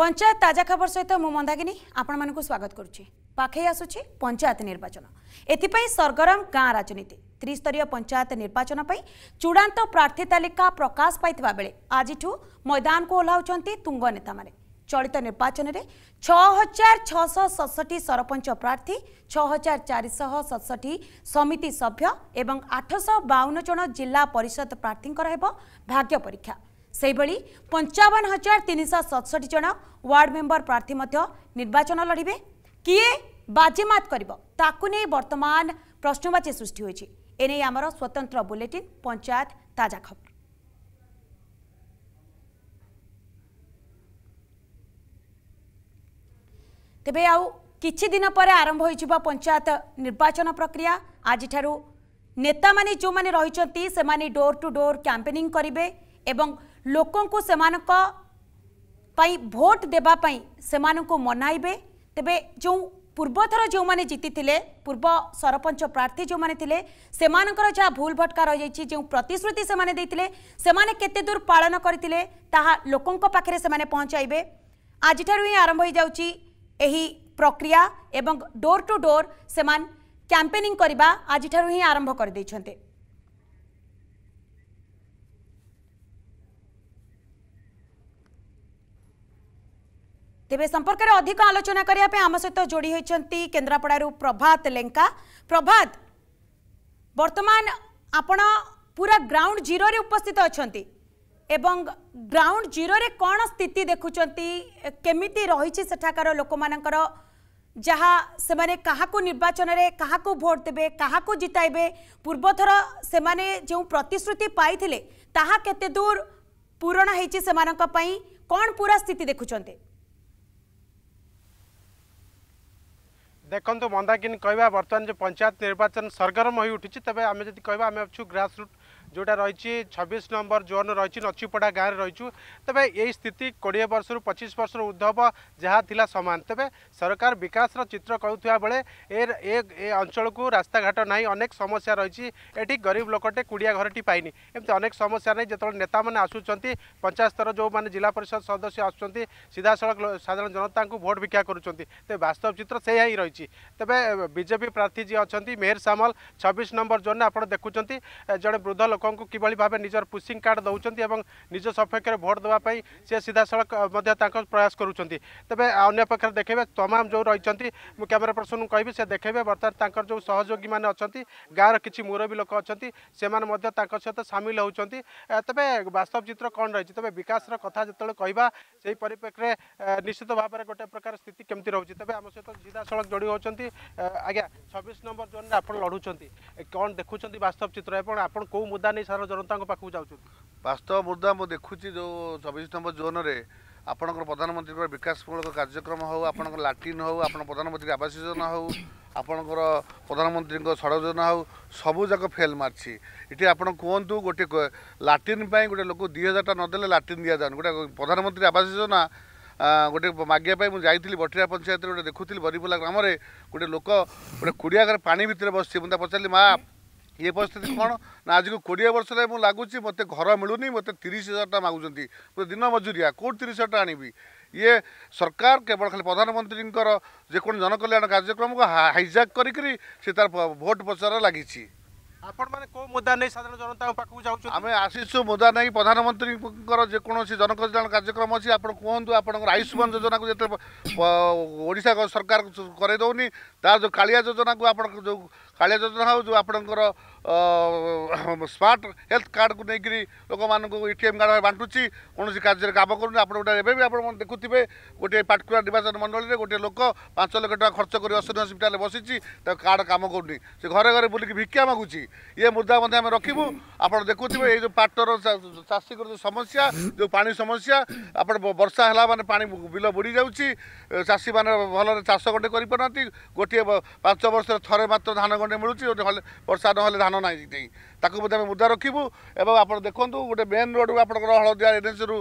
পঞ্চায়েত তাজা খবর সহ মু মন্দাগিনী আপনার স্বাগত করছি পাখেই আসুছি পঞ্চায়েত নির্বাচন এথিপাই সরগরম গাঁ রাজনীতি ত্রিস্তরীয় পঞ্চায়েত নির্বাচন পাই চূড়ান্ত প্রার্থী তালিকা প্রকাশ পাইথিবা বেলে আজিঠু ময়দানকু ওহ্লাউছন্তি তুঙ্গ নেতামানে চলিত নির্বাচনের ছ হাজার ছশ সতষঠি সরপঞ্চ প্রার্থী ছ হাজার চারিশহ সতষঠি সমিতি সভ্য এবং আঠশহ বাউন জন জেলা পরিষদ প্রার্থীঙ্কর হব ভাগ্য পরীক্ষা সেইভাবে পঞ্চাবন হাজার তিনশহ সতষঠি জন ওয়ার্ড মেম্বর প্রার্থী মধ্য নির্বাচন লড়বে কি বাজিমাত করব তাকে নিয়ে বর্তমান প্রশ্নবাচী সৃষ্টি হয়েছে এনে আমার স্বতন্ত্র বুলেটিন পঞ্চায়েত তাজা খবর তেবে আউ কিছু দিন পরে আরম্ভ হয়েছিল পঞ্চায়েত নির্বাচন প্রক্রিয়া আজিঠার নেতা মানে যে রয়েছেন সে ডোর টু ডোর ক্যাম্পেনিং করবে এবং ଲୋକଙ୍କୁ ସେମାନଙ୍କ ପାଇଁ ଭୋଟ ଦେବା ପାଇଁ ସେମାନଙ୍କୁ ମନାଇବେ ତେବେ ଯେଉଁ ପୂର୍ବଥର ଯେଉଁମାନେ ଜିତିଥିଲେ ପୂର୍ବ ସରପଞ୍ଚ ପ୍ରାର୍ଥୀ ଯେଉଁମାନେ ଥିଲେ ସେମାନଙ୍କର ଯାହା ଭୁଲ ଭଟକା ରହିଯାଇଛି ଯେଉଁ ପ୍ରତିଶ୍ରୁତି ସେମାନେ ଦେଇଥିଲେ ସେମାନେ କେତେ ଦୂର ପାଳନ କରିଥିଲେ ତାହା ଲୋକଙ୍କ ପାଖରେ ସେମାନେ ପହଞ୍ଚାଇବେ ଆଜିଠାରୁ ହିଁ ଆରମ୍ଭ ହୋଇଯାଉଛି ଏହି ପ୍ରକ୍ରିୟା ଏବଂ ଡୋର୍ ଟୁ ଡୋର୍ ସେମାନେ କ୍ୟାମ୍ପେନିଂ କରିବା ଆଜିଠାରୁ ହିଁ ଆରମ୍ଭ କରିଦେଇଛନ୍ତି ତେବେ ସମ୍ପର୍କରେ ଅଧିକ ଆଲୋଚନା କରିବା ପାଇଁ ଆମ ସହିତ ଯୋଡ଼ି ହୋଇଛନ୍ତି କେନ୍ଦ୍ରାପଡ଼ାରୁ ପ୍ରଭାତ ଲେଙ୍କା ପ୍ରଭାତ ବର୍ତ୍ତମାନ ଆପଣ ପୁରା ଗ୍ରାଉଣ୍ଡ ଜିରୋରେ ଉପସ୍ଥିତ ଅଛନ୍ତି ଏବଂ ଗ୍ରାଉଣ୍ଡ ଜିରୋରେ କ'ଣ ସ୍ଥିତି ଦେଖୁଛନ୍ତି କେମିତି ରହିଛି ସେଠାକାର ଲୋକମାନଙ୍କର ଯାହା ସେମାନେ କାହାକୁ ନିର୍ବାଚନରେ କାହାକୁ ଭୋଟ ଦେବେ କାହାକୁ ଜିତାଇବେ ପୂର୍ବଥର ସେମାନେ ଯେଉଁ ପ୍ରତିଶ୍ରୁତି ପାଇଥିଲେ ତାହା କେତେ ଦୂର ପୂରଣ ହେଇଛି ସେମାନଙ୍କ ପାଇଁ କ'ଣ ପୁରା ସ୍ଥିତି ଦେଖୁଛନ୍ତି ଦେଖନ୍ତୁ ମନ୍ଦାକିନୀ କହିବା ବର୍ତ୍ତମାନ ଯେଉଁ ପଞ୍ଚାୟତ ନିର୍ବାଚନ ସରଗରମ ହୋଇ ଉଠିଛି ତେବେ ଆମେ ଯଦି କହିବା ଆମେ ଅଛୁ ଗ୍ରାସ୍ ରୁଟ୍ যেটা রয়েছে ছবিশ নম্বর জোন রয়েছে নচিপড়া গাঁরে রয়েছু তবে এই স্থিতি কোড়িয়ে বর্ষর পঁচিশ বর্ষর উদ্ধব যা লা সমান তবে সরকার বিকাশর চিত্র কুয়া বেড়ে এর এ অঞ্চলক রাস্তাঘাট নাই অনেক সমস্যা রয়েছে এটি গরিব লোকটে কুড়িয়া ঘরটি পাইনি এমনি অনেক সমস্যা নাই যেত নেতা মানে আসুচার পঞ্চায়েত স্তর যে জেলা পরিষদ সদস্য আসুচার সিধাসলখ সাধারণ জনতা ভোট ভিক্ষা করছেন তবে বাস্তব চিত্র সেই ହିଁ ରହିଛି ତେବେ ବିଜେପି ପ୍ରାର୍ଥୀ ଯିଏ ଅଛନ୍ତି ମେହେର ସାମଲ ଛବିଶ ନମ୍ବର ଜୋନ୍ରେ ଆପଣ ଦେଖୁଛନ୍ତି ଜଣେ ବୃଦ୍ଧ ଲୋକ ଲୋକଙ୍କୁ କିଭଳି ଭାବେ ନିଜର ପୁସିଂ କାର୍ଡ଼ ଦେଉଛନ୍ତି ଏବଂ ନିଜ ସପକ୍ଷରେ ଭୋଟ୍ ଦେବା ପାଇଁ ସେ ସିଧାସଳଖ ମଧ୍ୟ ତାଙ୍କ ପ୍ରୟାସ କରୁଛନ୍ତି ତେବେ ଅନ୍ୟ ପକ୍ଷରେ ଦେଖେଇବେ ତମାମ ଯେଉଁ ରହିଛନ୍ତି ମୁଁ କ୍ୟାମେରା ପର୍ସନଙ୍କୁ କହିବି ସେ ଦେଖେଇବେ ବର୍ତ୍ତମାନ ତାଙ୍କର ଯେଉଁ ସହଯୋଗୀମାନେ ଅଛନ୍ତି ଗାଁର କିଛି ମୁରବୀ ଲୋକ ଅଛନ୍ତି ସେମାନେ ମଧ୍ୟ ତାଙ୍କ ସହିତ ସାମିଲ ହେଉଛନ୍ତି ତେବେ ବାସ୍ତବ ଚିତ୍ର କ'ଣ ରହିଛି ତେବେ ବିକାଶର କଥା ଯେତେବେଳେ କହିବା ସେହି ପରିପ୍ରେକ୍ଷୀରେ ନିଶ୍ଚିତ ଭାବରେ ଗୋଟେ ପ୍ରକାର ସ୍ଥିତି କେମିତି ରହୁଛି ତେବେ ଆମ ସହିତ ସିଧାସଳଖ ଯୋଡ଼ି ହେଉଛନ୍ତି ଆଜ୍ଞା ଛବିଶ ନମ୍ବର ଜୋନ୍ରେ ଆପଣ ଲଢ଼ୁଛନ୍ତି କ'ଣ ଦେଖୁଛନ୍ତି ବାସ୍ତବ ଚିତ୍ର ଏବଂ ଆପଣ କେଉଁ ମୁଦା ଟଙ୍କା ନେଇ ସାର ଜନତାଙ୍କ ପାଖକୁ ଯାଉଛନ୍ତି ବାସ୍ତବ ମୁଦ୍ଦା ମୁଁ ଦେଖୁଛି ଯେଉଁ ଚବିଶ ନମ୍ବର ଜୋନ୍ରେ ଆପଣଙ୍କର ପ୍ରଧାନମନ୍ତ୍ରୀଙ୍କର ବିକାଶମୂଳକ କାର୍ଯ୍ୟକ୍ରମ ହେଉ ଆପଣଙ୍କ ଲାଟ୍ରିନ୍ ହେଉ ଆପଣଙ୍କ ପ୍ରଧାନମନ୍ତ୍ରୀ ଆବାସ ଯୋଜନା ହେଉ ଆପଣଙ୍କର ପ୍ରଧାନମନ୍ତ୍ରୀଙ୍କ ସଡ଼କ ଯୋଜନା ହେଉ ସବୁଯାକ ଫେଲ୍ ମାରିଛି ଏଠି ଆପଣ କୁହନ୍ତୁ ଗୋଟେ ଲାଟ୍ରିନ୍ ପାଇଁ ଗୋଟେ ଲୋକ ଦୁଇ ହଜାରଟା ନଦେଲେ ଲାଟ୍ରିନ୍ ଦିଆଯାଉନି ଗୋଟେ ପ୍ରଧାନମନ୍ତ୍ରୀ ଆବାସ ଯୋଜନା ଗୋଟେ ମାଗିବା ପାଇଁ ମୁଁ ଯାଇଥିଲି ବଟିଆ ପଞ୍ଚାୟତରେ ଗୋଟେ ଦେଖୁଥିଲି ବରିପଲା ଗ୍ରାମରେ ଗୋଟେ ଲୋକ ଗୋଟେ କୁଡ଼ିଆ ଘରେ ପାଣି ଭିତରେ ବସିଛି ମୁଁ ତା ପଚାରିଲି ମା' य परिस्थिति कन नजिक कि वर्ष मगु म घर मि मिस हजार टा मगुन्छ दिन मजुरी कोरिजारा आणि ये सरकार केवल खालि प्रधानमन्त्रीको जो जनकल्याण कार्यक्रमको करी गरि त भोट प्रचार लाग ଆମେ ଆସିଛୁ ମୁଦା ନେଇ ପ୍ରଧାନମନ୍ତ୍ରୀଙ୍କର ଯେକୌଣସି ଜନକଲ୍ୟାଣ କାର୍ଯ୍ୟକ୍ରମ ଅଛି ଆପଣ କୁହନ୍ତୁ ଆପଣଙ୍କର ଆୟୁଷ୍ମାନ ଯୋଜନାକୁ ଯେତେବେଳେ ଓଡ଼ିଶା ସରକାର କରେଇ ଦେଉନି ତା ଯେଉଁ କାଳିଆ ଯୋଜନାକୁ ଆପଣ ଯେଉଁ କାଳିଆ ଯୋଜନା ହେଉ ଯେଉଁ ଆପଣଙ୍କର ସ୍ମାର୍ଟ ହେଲ୍ଥ କାର୍ଡ଼କୁ ନେଇକରି ଲୋକମାନଙ୍କୁ ଏ ଟି ଏମ୍ କାର୍ଡ଼ ବାଣ୍ଟୁଛି କୌଣସି କାର୍ଯ୍ୟରେ କାମ କରୁନି ଆପଣ ଗୋଟେ ଏବେ ବି ଆପଣ ଦେଖୁଥିବେ ଗୋଟିଏ ପାଟକୁରା ନିର୍ବାଚନ ମଣ୍ଡଳୀରେ ଗୋଟିଏ ଲୋକ ପାଞ୍ଚ ଲକ୍ଷ ଟଙ୍କା ଖର୍ଚ୍ଚ କରି ଅଶୋଧ ହସ୍ପିଟାଲରେ ବସିଛି ତା କାର୍ଡ଼ କାମ କରୁନି ସେ ଘରେ ଘରେ ବୁଲିକି ଭିକ୍ଷା ମାଗୁଛି ଇଏ ମୁଦ୍ରା ମଧ୍ୟ ଆମେ ରଖିବୁ ଆପଣ ଦେଖୁଥିବେ ଏଇ ଯେଉଁ ପାଟର ଚାଷୀଙ୍କର ଯେଉଁ ସମସ୍ୟା ଯେଉଁ ପାଣି ସମସ୍ୟା ଆପଣ ବର୍ଷା ହେଲା ମାନେ ପାଣି ବିଲ ବୁଡ଼ିଯାଉଛି ଚାଷୀମାନେ ଭଲରେ ଚାଷ ଗଣ୍ଡେ କରିପାରୁନାହାନ୍ତି ଗୋଟିଏ ପାଞ୍ଚ ବର୍ଷରେ ଥରେ ମାତ୍ର ଧାନ ଗଣ୍ଡେ ମିଳୁଛି ବର୍ଷା ନହେଲେ ଧାନ ସ୍ଥାନ ନାହିଁ ନାହିଁ ତାକୁ ମଧ୍ୟ ଆମେ ମୁଦ୍ଦା ରଖିବୁ ଏବଂ ଆପଣ ଦେଖନ୍ତୁ ଗୋଟେ ମେନ୍ ରୋଡ଼ରୁ ଆପଣଙ୍କର ହଳଦିଆ ଏନ୍ଏସ୍ରୁ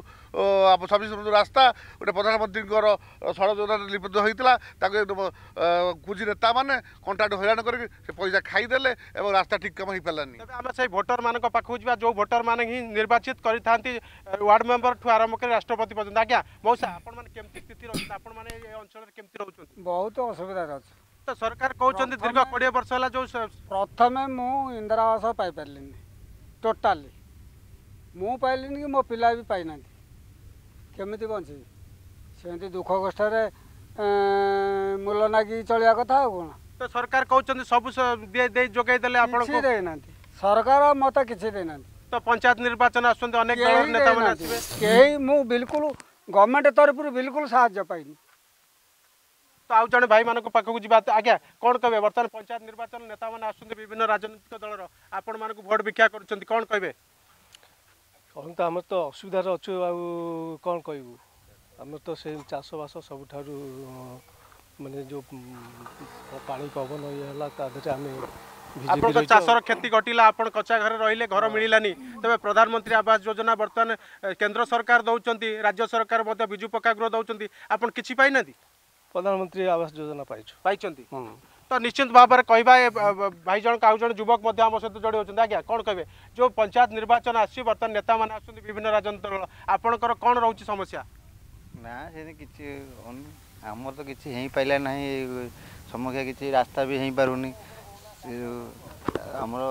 ସବିଶୃତ ରାସ୍ତା ଗୋଟେ ପ୍ରଧାନମନ୍ତ୍ରୀଙ୍କର ସଡ଼କ ଯୋଜନାରେ ଲିପିତ ହୋଇଥିଲା ତାକୁ କୁଜି ନେତାମାନେ କଣ୍ଟ୍ରାକ୍ଟ ହଇରାଣ କରିକି ସେ ପଇସା ଖାଇଦେଲେ ଏବଂ ରାସ୍ତା ଠିକ୍ କାମ ହୋଇପାରିଲାନି ଆମେ ସେଇ ଭୋଟରମାନଙ୍କ ପାଖକୁ ଯିବା ଯେଉଁ ଭୋଟରମାନେ ହିଁ ନିର୍ବାଚିତ କରିଥାନ୍ତି ୱାର୍ଡ଼ ମେମ୍ବରଠୁ ଆରମ୍ଭ କରି ରାଷ୍ଟ୍ରପତି ପର୍ଯ୍ୟନ୍ତ ଆଜ୍ଞା ମଉସା ଆପଣମାନେ କେମିତି ସ୍ଥିତି ରହୁଛନ୍ତି ଆପଣମାନେ ଏ ଅଞ୍ଚଳରେ କେମିତି ରହୁଛନ୍ତି ବହୁତ ଅସୁବିଧାରେ ଅଛି ତ ସରକାର କହୁଛନ୍ତି ଦୀର୍ଘ କୋଡ଼ିଏ ବର୍ଷ ହେଲା ଯେଉଁ ପ୍ରଥମେ ମୁଁ ଇନ୍ଦିରା ଆବାସ ପାଇପାରିଲିନି ଟୋଟାଲି ମୁଁ ପାଇଲିନି କି ମୋ ପିଲା ବି ପାଇନାହାନ୍ତି କେମିତି ବଞ୍ଚିବି ସେମିତି ଦୁଃଖ କଷ୍ଟରେ ମୂଲ ନାଗି ଚଳିବା କଥା ଆଉ କ'ଣ ତ ସରକାର କହୁଛନ୍ତି ସବୁ ଦେଇ ଯୋଗାଇ ଦେଲେ ଆପଣଙ୍କୁ ଦେଇନାହାନ୍ତି ସରକାର ମୋତେ କିଛି ଦେଇନାହାନ୍ତି ତ ପଞ୍ଚାୟତ ନିର୍ବାଚନ ଆସୁଛନ୍ତି ଅନେକ ଦଳର ନେତାମାନେ ଆସିବେ କେହି ମୁଁ ବିଲକୁଲ ଗଭର୍ଣ୍ଣମେଣ୍ଟ ତରଫରୁ ବିଲକୁଲ ସାହାଯ୍ୟ ପାଇନି ଆଉ ଜଣେ ଭାଇମାନଙ୍କ ପାଖକୁ ଯିବା ଆଜ୍ଞା କ'ଣ କହିବେ ବର୍ତ୍ତମାନ ପଞ୍ଚାୟତ ନିର୍ବାଚନ ନେତାମାନେ ଆସୁଛନ୍ତି ବିଭିନ୍ନ ରାଜନୈତିକ ଦଳର ଆପଣମାନଙ୍କୁ ଭୋଟ୍ ଭିକ୍ଷା କରୁଛନ୍ତି କ'ଣ କହିବେ କହନ୍ତୁ ଆମର ତ ଅସୁବିଧାରେ ଅଛୁ ଆଉ କ'ଣ କହିବୁ ଆମର ତ ସେ ଚାଷବାସ ସବୁଠାରୁ ମାନେ ଯେଉଁ ପାଣି ପବନ ଇଏ ହେଲା ତା ଦେହରେ ଆମେ ଆପଣଙ୍କ ଚାଷର କ୍ଷତି ଘଟିଲା ଆପଣ କଚା ଘରେ ରହିଲେ ଘର ମିଳିଲାନି ତେବେ ପ୍ରଧାନମନ୍ତ୍ରୀ ଆବାସ ଯୋଜନା ବର୍ତ୍ତମାନ କେନ୍ଦ୍ର ସରକାର ଦେଉଛନ୍ତି ରାଜ୍ୟ ସରକାର ମଧ୍ୟ ବିଜୁ ପକ୍କା ଗୃହ ଦେଉଛନ୍ତି ଆପଣ କିଛି ପାଇନାହାନ୍ତି প্রধানমন্ত্রী আবাস যোজনা পাইଛୁ ପାଇଛନ୍ତି ତ ନିଶ୍ଚିତ ଭାବରେ କହିବା ଏ ଭାଇ ଜଣକ ଆଉ ଜଣେ ଯୁବକ ମଧ୍ୟ ଆମ ସହିତ ଯୋଡ଼ି ହେଉଛନ୍ତି ଆଜ୍ଞା କ'ଣ କହିବେ ଯେଉଁ ପଞ୍ଚାୟତ ନିର୍ବାଚନ ଆସୁଛି ବର୍ତ୍ତମାନ ନେତାମାନେ ଆସୁଛନ୍ତି ବିଭିନ୍ନ ରାଜନୈତିକ ଦଳ ଆପଣଙ୍କର କ'ଣ ରହୁଛି ସମସ୍ୟା ନା ସେମିତି କିଛି ହେଉନି ଆମର ତ କିଛି ହେଇପାରିଲା ନାହିଁ ସମସ୍ୟା କିଛି ରାସ୍ତା ବି ହେଇପାରୁନି ଆମର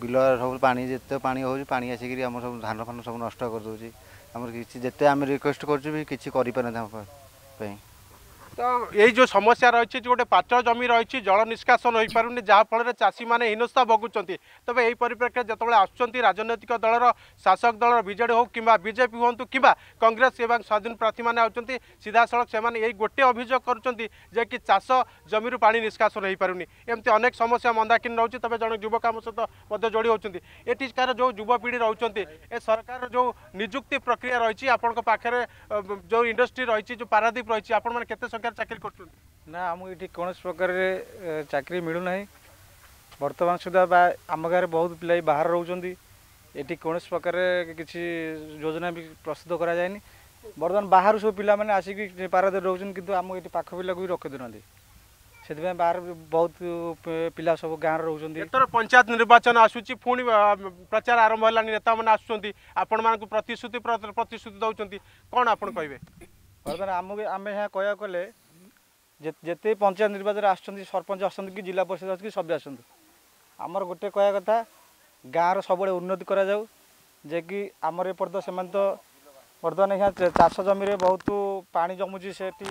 ବିଲ ସବୁ ପାଣି ଯେତେ ପାଣି ହେଉଛି ପାଣି ଆସିକିରି ଆମର ସବୁ ଧାନ ଫାନ ସବୁ ନଷ୍ଟ କରିଦେଉଛି ଆମର କିଛି ଯେତେ ଆମେ ରିକ୍ୱେଷ୍ଟ କରୁଛୁ ବି କିଛି କରିପାରୁନାହାନ୍ତି ଆମ ପାଇଁ ତ ଏଇ ଯେଉଁ ସମସ୍ୟା ରହିଛି ଯେଉଁ ଗୋଟେ ପାଚ ଜମି ରହିଛି ଜଳ ନିଷ୍କାସନ ହୋଇପାରୁନି ଯାହାଫଳରେ ଚାଷୀମାନେ ହୀନସ୍ଥା ଭୋଗୁଛନ୍ତି ତେବେ ଏହି ପରିପ୍ରେକ୍ଷୀରେ ଯେତେବେଳେ ଆସୁଛନ୍ତି ରାଜନୈତିକ ଦଳର ଶାସକ ଦଳର ବିଜେଡ଼ି ହେଉ କିମ୍ବା ବିଜେପି ହୁଅନ୍ତୁ କିମ୍ବା କଂଗ୍ରେସ ଏବଂ ସ୍ୱାଧୀନ ପ୍ରାର୍ଥୀମାନେ ଆସୁଛନ୍ତି ସିଧାସଳଖ ସେମାନେ ଏଇ ଗୋଟିଏ ଅଭିଯୋଗ କରୁଛନ୍ତି ଯେ କି ଚାଷ ଜମିରୁ ପାଣି ନିଷ୍କାସନ ହୋଇପାରୁନି ଏମିତି ଅନେକ ସମସ୍ୟା ମନ୍ଦାକିନ ରହୁଛି ତେବେ ଜଣେ ଯୁବକ ଆମ ସହିତ ମଧ୍ୟ ଯୋଡ଼ି ହେଉଛନ୍ତି ଏଠିକାର ଯେଉଁ ଯୁବପିଢ଼ି ରହୁଛନ୍ତି ଏ ସରକାର ଯେଉଁ ନିଯୁକ୍ତି ପ୍ରକ୍ରିୟା ରହିଛି ଆପଣଙ୍କ ପାଖରେ ଯେଉଁ ଇଣ୍ଡଷ୍ଟ୍ରି ରହିଛି ଯେଉଁ ପାରାଦୀପ ରହିଛି ଆପଣମାନେ କେତେ ସଂଖ୍ୟା প্রকার চাকরি করছেন না আমি এটি কোণী প্রকার চাকরি মিলু না বর্তমান সুদ্ধা বা আম গাঁরে বহু পিলাই বাহার রোচান এটি কোণী প্রকার কিছু যোজনা বি প্রস্তুত করা যায়নি বর্তমান বাহার সব পিলা মানে আসিকি পারাদের রোচান কিন্তু আমি এটি পাখ পিলাকে রক্ষি দেওয়া ସେଥିପାଇଁ ବାହାର ବହୁତ ପିଲା ସବୁ ଗାଁରେ ରହୁଛନ୍ତି ଏଥର ପଞ୍ଚାୟତ ନିର୍ବାଚନ ଆସୁଛି ପୁଣି ପ୍ରଚାର ଆରମ୍ଭ ହେଲାଣି ନେତାମାନେ ଆସୁଛନ୍ତି ଆପଣମାନଙ୍କୁ ପ୍ରତିଶ୍ରୁତି ପ୍ରତିଶ୍ରୁତି ଦେଉଛନ୍ତି କ'ଣ ଆପଣ କହିବେ ବର୍ତ୍ତମାନ ଆମକୁ ଆମେ ଏହା କହିବାକୁ ଗଲେ ଯେତେ ପଞ୍ଚାୟତ ନିର୍ବାଚନ ଆସୁଛନ୍ତି ସରପଞ୍ଚ ଆସନ୍ତୁ କି ଜିଲ୍ଲା ପରିଷଦ ଆସନ୍ତୁ କି ସଭ୍ୟ ଆସନ୍ତୁ ଆମର ଗୋଟେ କହିବା କଥା ଗାଁର ସବୁବେଳେ ଉନ୍ନତି କରାଯାଉ ଯେ କି ଆମର ଏପଟେ ତ ସେମାନେ ତ ବର୍ତ୍ତମାନ ଏହା ଚାଷ ଜମିରେ ବହୁତ ପାଣି ଜମୁଛି ସେଠି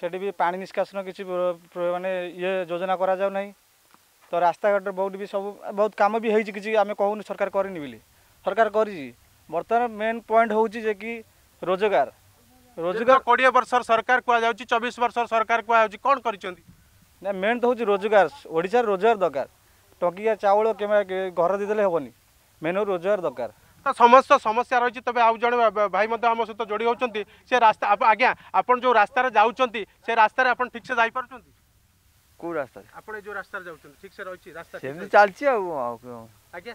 ସେଠି ବି ପାଣି ନିଷ୍କାସନ କିଛି ମାନେ ଇଏ ଯୋଜନା କରାଯାଉନାହିଁ ତ ରାସ୍ତାଘାଟରେ ବହୁତ ବି ସବୁ ବହୁତ କାମ ବି ହେଇଛି କିଛି ଆମେ କହୁନୁ ସରକାର କରିନି ବୋଲି ସରକାର କରିଛି ବର୍ତ୍ତମାନ ମେନ୍ ପଏଣ୍ଟ ହେଉଛି ଯେ କି ରୋଜଗାର ରୋଜଗାର କୋଡ଼ିଏ ବର୍ଷର ସରକାର କୁହାଯାଉଛି ଚବିଶ ବର୍ଷର ସରକାର କୁହାଯାଉଛି କ'ଣ କରିଛନ୍ତି ନା ମେନ୍ ତ ହେଉଛି ରୋଜଗାର ଓଡ଼ିଶାରେ ରୋଜଗାର ଦରକାର ଟଙ୍କିଆ ଚାଉଳ ଘର ଦେଇଦେଲେ ହେବନି ମେନ୍ ହେଉଛି ରୋଜଗାର ଦରକାର ସମସ୍ତ ସମସ୍ୟା ରହିଛି ତେବେ ଆଉ ଜଣେ ଭାଇ ମଧ୍ୟ ଆମ ସହିତ ଯୋଡ଼ି ହେଉଛନ୍ତି ସେ ରାସ୍ତା ଆଜ୍ଞା ଆପଣ ଯେଉଁ ରାସ୍ତାରେ ଯାଉଛନ୍ତି ସେ ରାସ୍ତାରେ ଆପଣ ଠିକ୍ସେ ଯାଇପାରୁଛନ୍ତି କେଉଁ ରାସ୍ତାରେ ଆପଣ ଯେଉଁ ରାସ୍ତାରେ ଯାଉଛନ୍ତି ଠିକ୍ସେ ରହିଛି ରାସ୍ତା ସେମିତି ଚାଲିଛି ଆଉ ଆଜ୍ଞା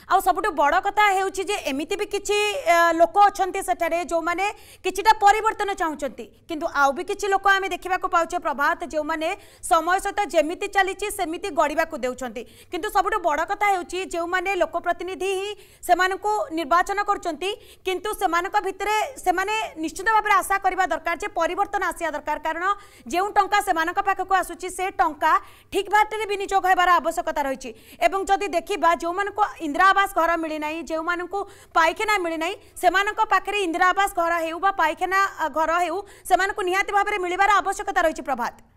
ଆଉ ସବୁଠୁ ବଡ଼ କଥା ହେଉଛି ଯେ ଏମିତି ବି କିଛି ଲୋକ ଅଛନ୍ତି ସେଠାରେ ଯେଉଁମାନେ କିଛିଟା ପରିବର୍ତ୍ତନ ଚାହୁଁଛନ୍ତି କିନ୍ତୁ ଆଉ ବି କିଛି ଲୋକ ଆମେ ଦେଖିବାକୁ ପାଉଛେ ପ୍ରଭାତ ଯେଉଁମାନେ ସମୟ ସହିତ ଯେମିତି ଚାଲିଛି ସେମିତି ଗଢ଼ିବାକୁ ଦେଉଛନ୍ତି କିନ୍ତୁ ସବୁଠୁ ବଡ଼ କଥା ହେଉଛି ଯେଉଁମାନେ ଲୋକପ୍ରତିନିଧି ହିଁ ସେମାନଙ୍କୁ ନିର୍ବାଚନ କରୁଛନ୍ତି କିନ୍ତୁ ସେମାନଙ୍କ ଭିତରେ ସେମାନେ ନିଶ୍ଚିତ ଭାବରେ ଆଶା କରିବା ଦରକାର ଯେ ପରିବର୍ତ୍ତନ ଆସିବା ଦରକାର କାରଣ ଯେଉଁ ଟଙ୍କା ସେମାନଙ୍କ ପାଖକୁ ଆସୁଛି ସେ ଟଙ୍କା ଠିକ୍ ବାଟରେ ବିନିଯୋଗ ହେବାର ଆବଶ୍ୟକତା ରହିଛି ଏବଂ ଯଦି ଦେଖିବା ଯେଉଁମାନଙ୍କୁ ଇନ୍ଦିରା ଆବାସ आवास घर मिलना जो मैं पाइखाना मिलना से इंदिरा आवास घर हो पाइखाना घर हो भाव में मिलवार आवश्यकता रही प्रभात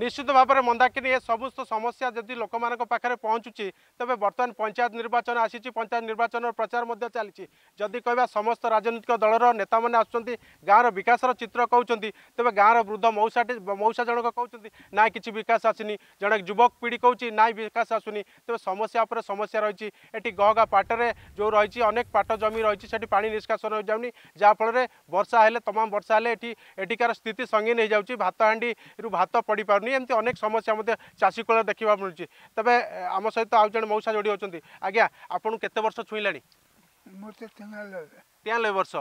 নিশ্চিত ভাবে মন্দাকিনী এ সমস্ত সমস্যা যদি লোক পাখে পৌঁছুছি তবে বর্তমান পঞ্চায়েত নির্বাচন আসিছি পঞ্চায়েত নির্বাচনের প্রচার মধ্যে চালছে যদি কহা সমস্ত রাজনৈতিক দলর নেতা মানে আসছেন গাঁর বিকাশর চিত্র কৌন তবে গাঁর বৃদ্ধ মৌসাটি মৌসা জনক কৌন না কিছু বিকাশ আসিনি জনে যুবক পিঢ়ি কৌছি না বিকাশ আসুনি তবে সমস্যা উপরে সমস্যা রয়েছে এটি গহগা পাটরে যে রয়েছে অনেক পাট জমি রয়েছে সেটি পা নিষ্কাশন হয়ে যাওনি যাফলের বর্ষা হলে তমাম বর্ষা হলে এটি এটিকার স্থিতি সঙ্গীন হয়ে যাচ্ছে ভাত হাঁডি ভাত পড়ি পড়ু ଜହ୍ନି ଏମିତି ଅନେକ ସମସ୍ୟା ମଧ୍ୟ ଚାଷୀ କୂଳରେ ଦେଖିବାକୁ ମିଳୁଛି ତେବେ ଆମ ସହିତ ଆଉ ଜଣେ ମଉସା ଯୋଡ଼ି ଅଛନ୍ତି ଆଜ୍ଞା ଆପଣଙ୍କୁ କେତେ ବର୍ଷ ଛୁଇଁଲାଣି ତେୟାନବେ ବର୍ଷ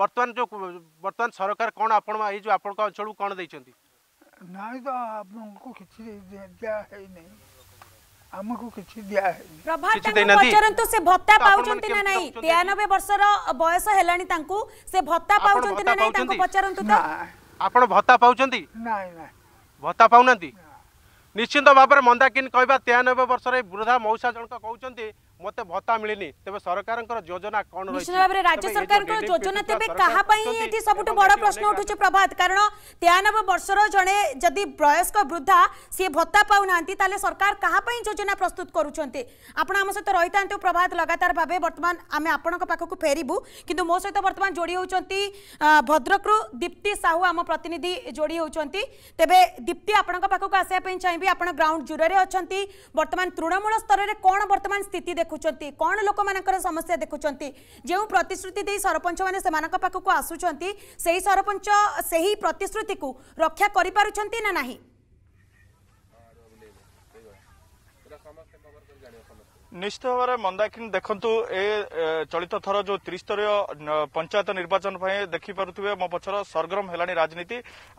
ବର୍ତ୍ତମାନ ଯେଉଁ ବର୍ତ୍ତମାନ ସରକାର କ'ଣ ଆପଣ ଏଇ ଯେଉଁ ଆପଣଙ୍କ ଅଞ୍ଚଳକୁ କ'ଣ ଦେଇଛନ୍ତି ନାଇଁ ତ ଆପଣଙ୍କୁ କିଛି ଦିଆ ହେଇନି ଆମକୁ କିଛି ଦିଆ ହେଇନି ପ୍ରଭାତ ପଚାରନ୍ତୁ ସେ ଭତ୍ତା ପାଉଛନ୍ତି ନା ନାହିଁ 93 ବର୍ଷର ବୟସ ହେଲାଣି ତାଙ୍କୁ ସେ ଭତ୍ତା ପାଉଛନ୍ତି ନା ନାହିଁ ତାଙ୍କୁ ପଚାରନ୍ତୁ ତ ଆପଣ ଭତ୍ତା ପାଉଛନ୍ତି ନାଇଁ ନାଇଁ ଭତ୍ତା ପାଉନାହାନ୍ତି ନିଶ୍ଚିନ୍ତ ଭାବରେ ମନ୍ଦାକିନ କହିବା ତେୟାନବେ ବର୍ଷରେ ବୃଦ୍ଧା ମଉସା ଜଣକ କହୁଛନ୍ତି मत भत्ता मिलनी तेज सरकार राज्य सरकार सब बड़ प्रश्न उठू प्रभात कारण तेयानबे वर्ष रे जदि वयस्क वृद्धा सी भत्ता पा ना सरकार क्या योजना प्रस्तुत करम प्रभात लगातार भाव बर्तमान आम आपको फेरबू कि मो सहित बर्तमान जोड़ी होती भद्रकु दीप्ति साहू आम प्रतिनिधि जोड़ी होती तेज दीप्ति आपंप आसपा चाहिए आप ग्राउंड जीरो बर्तमान तृणमूल स्तर में कौन बर्तमान स्थिति देख ଦେଖୁଛନ୍ତି କ'ଣ ଲୋକମାନଙ୍କର ସମସ୍ୟା ଦେଖୁଛନ୍ତି ଯେଉଁ ପ୍ରତିଶ୍ରୁତି ଦେଇ ସରପଞ୍ଚମାନେ ସେମାନଙ୍କ ପାଖକୁ ଆସୁଛନ୍ତି ସେହି ସରପଞ୍ଚ ସେହି ପ୍ରତିଶ୍ରୁତିକୁ ରକ୍ଷା କରିପାରୁଛନ୍ତି ନା ନାହିଁ ନିଶ୍ଚିତ ଭାବରେ ମନ୍ଦାକିନୀ ଦେଖନ୍ତୁ ଏ ଚଳିତ ଥର ଯେଉଁ ତ୍ରିସ୍ତରୀୟ ପଞ୍ଚାୟତ ନିର୍ବାଚନ ପାଇଁ ଦେଖିପାରୁଥିବେ ମୋ ପଛର ସରଗରମ ହେଲାଣି ରାଜନୀତି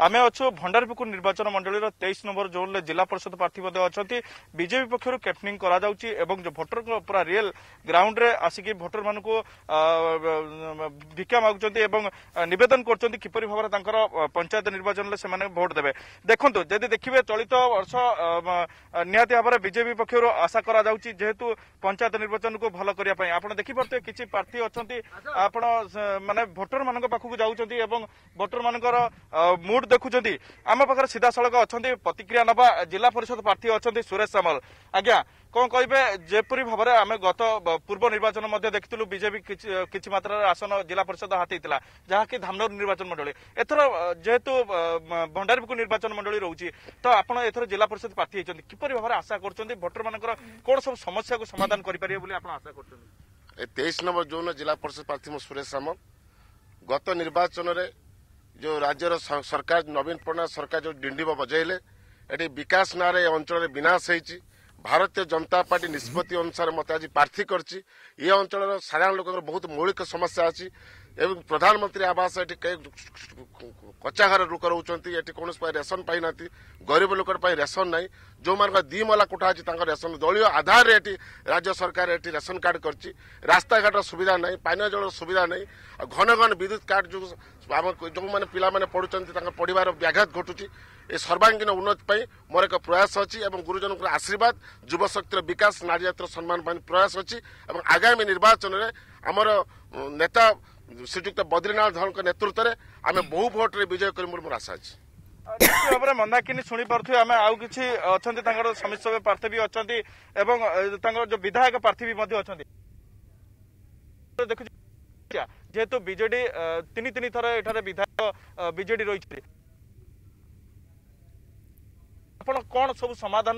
ଆମେ ଅଛୁ ଭଣ୍ଡାରୀପୁକୁର ନିର୍ବାଚନ ମଣ୍ଡଳୀର ତେଇଶ ନମ୍ବର ଜୋନ୍ରେ ଜିଲ୍ଲା ପରିଷଦ ପ୍ରାର୍ଥୀ ମଧ୍ୟ ଅଛନ୍ତି ବିଜେପି ପକ୍ଷରୁ କ୍ୟାମ୍ପେନିଂ କରାଯାଉଛି ଏବଂ ଯେଉଁ ଭୋଟରଙ୍କ ପୁରା ରିଏଲ୍ ଗ୍ରାଉଣ୍ଡରେ ଆସିକି ଭୋଟରମାନଙ୍କୁ ଭିକ୍ଷା ମାଗୁଛନ୍ତି ଏବଂ ନିବେଦନ କରୁଛନ୍ତି କିପରି ଭାବରେ ତାଙ୍କର ପଞ୍ଚାୟତ ନିର୍ବାଚନରେ ସେମାନେ ଭୋଟ ଦେବେ ଦେଖନ୍ତୁ ଯଦି ଦେଖିବେ ଚଳିତ ବର୍ଷ ନିହାତି ଭାବରେ ବିଜେପି ପକ୍ଷରୁ ଆଶା କରାଯାଉଛି ଯେହେତୁ ପଞ୍ଚାୟତ ନିର୍ବାଚନକୁ ଭଲ କରିବା ପାଇଁ ଆପଣ ଦେଖିପାରୁଥିବେ କିଛି ପ୍ରାର୍ଥୀ ଅଛନ୍ତି ଆପଣ ମାନେ ଭୋଟରମାନଙ୍କ ପାଖକୁ ଯାଉଛନ୍ତି ଏବଂ ଭୋଟରମାନଙ୍କର ମୁଡ୍ ଦେଖୁଛନ୍ତି ଆମ ପାଖରେ ସିଧାସଳଖ ଅଛନ୍ତି ପ୍ରତିକ୍ରିୟା ନେବା ଜିଲ୍ଲା ପରିଷଦ ପ୍ରାର୍ଥୀ ଅଛନ୍ତି ସୁରେଶ ସାମଲ ଆଜ୍ଞା କ'ଣ କହିବେ ଯେପରି ଭାବରେ ଆମେ ଗତ ପୂର୍ବ ନିର୍ବାଚନ ମଧ୍ୟ ଦେଖିଥିଲୁ ବିଜେପି କିଛି କିଛି ମାତ୍ରାରେ ଆସନ ଜିଲ୍ଲା ପରିଷଦ ହାତେଇଥିଲା ଯାହାକି ଧାମନଗର ନିର୍ବାଚନ ମଣ୍ଡଳୀ ଏଥର ଯେହେତୁ ଭଣ୍ଡାରୀପୁକୁ ନିର୍ବାଚନ ମଣ୍ଡଳୀ ରହୁଛି ତ ଆପଣ ଏଥର ଜିଲ୍ଲା ପରିଷଦ ପ୍ରାର୍ଥୀ ହେଇଛନ୍ତି କିପରି ଭାବରେ ଆଶା କରୁଛନ୍ତି ଭୋଟର ମାନଙ୍କର କ'ଣ ସବୁ ସମସ୍ୟାକୁ ସମାଧାନ କରିପାରିବେ ବୋଲି ଆପଣ ଆଶା କରୁଛନ୍ତି ତେଇଶ ନମ୍ବର ଯୋଉ ଜିଲ୍ଲା ପରିଷଦ ପ୍ରାର୍ଥୀ ମୁଁ ସୁରେଶ ସାମଲ ଗତ ନିର୍ବାଚନରେ ଯୋଉ ରାଜ୍ୟର ସରକାର ନବୀନ ପଟ୍ଟନାୟକ ସରକାର ଯୋଉ ଡିଣ୍ଡିବ ବଜାଇଲେ ଏଠି ବିକାଶ ନାଁରେ ଏ ଅଞ୍ଚଳରେ ବିନାଶ ହେଇଛି ଭାରତୀୟ ଜନତା ପାର୍ଟି ନିଷ୍ପତ୍ତି ଅନୁସାରେ ମୋତେ ଆଜି ପ୍ରାର୍ଥୀ କରିଛି ଏ ଅଞ୍ଚଳର ସାଧାରଣ ଲୋକଙ୍କର ବହୁତ ମୌଳିକ ସମସ୍ୟା ଅଛି ଏବଂ ପ୍ରଧାନମନ୍ତ୍ରୀ ଆବାସ ଏଠି କଚ୍ଚା ଘର ଲୋକ ରହୁଛନ୍ତି ଏଠି କୌଣସି ପାଇଁ ରେସନ୍ ପାଇନାହାନ୍ତି ଗରିବ ଲୋକଙ୍କ ପାଇଁ ରେସନ୍ ନାହିଁ ଯେଉଁମାନଙ୍କ ଦୁଇମଲା କୋଠା ଅଛି ତାଙ୍କ ରେସନ୍ ଦଳୀୟ ଆଧାରରେ ଏଠି ରାଜ୍ୟ ସରକାର ଏଠି ରେସନ୍ କାର୍ଡ଼ କରିଛି ରାସ୍ତାଘାଟର ସୁବିଧା ନାହିଁ ପାନୀୟ ଜଳର ସୁବିଧା ନାହିଁ ଆଉ ଘନ ଘନ ବିଦ୍ୟୁତ୍ କାଟ୍ ଯୋଗୁଁ ଆମ ଯେଉଁମାନେ ପିଲାମାନେ ପଢ଼ୁଛନ୍ତି ତାଙ୍କ ପଢ଼ିବାର ବ୍ୟାଘାତ ଘଟୁଛି ଏ ସର୍ବାଙ୍ଗୀନ ଉନ୍ନତି ପାଇଁ ମୋର ଏକ ପ୍ରୟାସ ଅଛି ଏବଂ ଗୁରୁଜନଙ୍କର ଆଶୀର୍ବାଦ ଯୁବଶକ୍ତିର ବିକାଶ ନାରୀଜାତିର ସମ୍ମାନ ପାଇଁ ପ୍ରୟାସ ଅଛି ଏବଂ ଆଗାମୀ ନିର୍ବାଚନରେ ଆମର ନେତା ଶ୍ରୀଯୁକ୍ତ ବଦ୍ରୀନାଥ ଧରଙ୍କ ନେତୃତ୍ୱରେ ଆମେ ବହୁ ଭୋଟ୍ରେ ବିଜୟ କରିବୁ ମୋର ଆଶା ଅଛି ନିଶ୍ଚିତ ଭାବରେ ମନ୍ଦାକିନି ଶୁଣିପାରୁଥିବେ ଆମେ ଆଉ କିଛି ଅଛନ୍ତି ତାଙ୍କର ସମିଶ୍ର ପ୍ରାର୍ଥୀ ବି ଅଛନ୍ତି ଏବଂ ତାଙ୍କର ଯୋଉ ବିଧାୟକ ପ୍ରାର୍ଥୀ ବି ମଧ୍ୟ ଅଛନ୍ତି ଦେଖୁଛୁ ଯେହେତୁ ବିଜେଡି ତିନି ତିନି ଥର ଏଠାରେ ବିଧାୟକ ବିଜେଡି ରହିଛନ୍ତି ଆପଣ କଣ ସବୁ ସମାଧାନ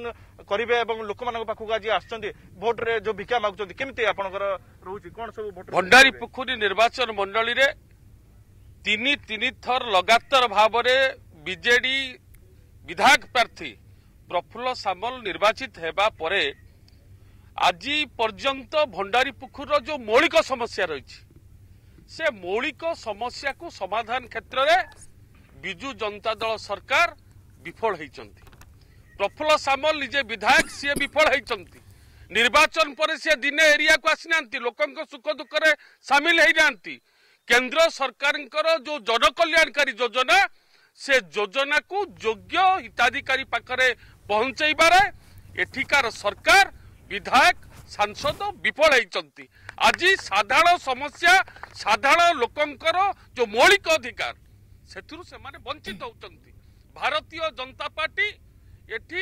କରିବେ ଏବଂ ଲୋକମାନଙ୍କ ପାଖକୁ ଆଜି ଆସୁଛନ୍ତି ଭୋଟରେ ଯୋଉ ଭିକ୍ଷା ମାଗୁଛନ୍ତି କେମିତି ଆପଣଙ୍କର ରହୁଛି କଣ ସବୁ ଭଣ୍ଡାରୀ ପୋଖରୀ ନିର୍ବାଚନ ମଣ୍ଡଳୀରେ ତିନି ତିନି ଥର ଲଗାତାର ଭାବରେ ବିଜେଡି ବିଧାୟକ ପ୍ରାର୍ଥୀ ପ୍ରଫୁଲ୍ଲ ସାମଲ ନିର୍ବାଚିତ ହେବା ପରେ ଆଜି ପର୍ଯ୍ୟନ୍ତ ଭଣ୍ଡାରୀ ପୋଖରୀର ଯୋଉ ମୌଳିକ ସମସ୍ୟା ରହିଛି ସେ ମୌଳିକ ସମସ୍ୟାକୁ ସମାଧାନ କ୍ଷେତ୍ରରେ ବିଜୁ ଜନତା ଦଳ ସରକାର ବିଫଳ ହୋଇଛନ୍ତି প্রফুল্ল সামল নিজে বিধায়ক সি বিফল হয়েছেন নির্বাচন পরে সি দিনে এরিয়া আসি না লোক সুখ দুঃখে সামিল হয়ে না কেন্দ্র সরকারঙ্কর যে জনকল্যাণকারী যোজনা সে যোজনাকু যোগ্য হিতাধিকারী পাখে পৌঁছাইবার এঠিকার সরকার বিধায়ক সাংসদ বিফল হয়েছেন আজ সাধারণ সমস্যা সাধারণ লোকঙ্কর যে মৌলিক অধিকার সেথু সে বঞ্চিত হচ্ছেন ভারতীয় জনতা পার্টি এটি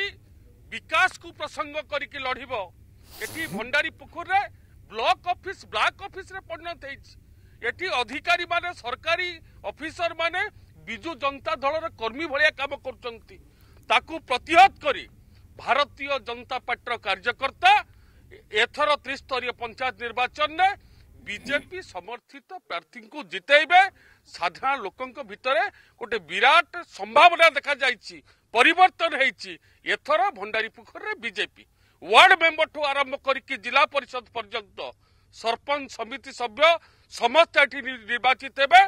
ବିକାଶକୁ ପ୍ରସଙ୍ଗ କରିକି ଲଢ଼ିବ ଏଠି ଭଣ୍ଡାରୀ ପୋଖରୀରେ ବ୍ଲକ ଅଫିସ ବ୍ଲକ ଅଫିସରେ ପରିଣତ ହେଇଛି ଏଠି ଅଧିକାରୀମାନେ ସରକାରୀ ଅଫିସରମାନେ ବିଜୁ ଜନତା ଦଳର କର୍ମୀ ଭଳିଆ କାମ କରୁଛନ୍ତି ତାକୁ ପ୍ରତିହତ କରି ଭାରତୀୟ ଜନତା ପାର୍ଟିର କାର୍ଯ୍ୟକର୍ତ୍ତା ଏଥର ତ୍ରିସ୍ତରୀୟ ପଞ୍ଚାୟତ ନିର୍ବାଚନରେ ବିଜେପି ସମର୍ଥିତ ପ୍ରାର୍ଥୀଙ୍କୁ ଜିତେଇବେ ସାଧାରଣ ଲୋକଙ୍କ ଭିତରେ ଗୋଟେ ବିରାଟ ସମ୍ଭାବନା ଦେଖାଯାଇଛି ପରିବର୍ତ୍ତନ ହେଇଛି ଏଥର ଭଣ୍ଡାରୀ ପୋଖରୀରେ ବିଜେପି ୱାର୍ଡ ମେମ୍ବରଠୁ ଆରମ୍ଭ କରିକି ଜିଲ୍ଲା ପରିଷଦ ପର୍ଯ୍ୟନ୍ତ ସରପଞ୍ଚ ସମିତି ସଭ୍ୟ ସମସ୍ତେ ଏଠି ନିର୍ବାଚିତ ହେବେ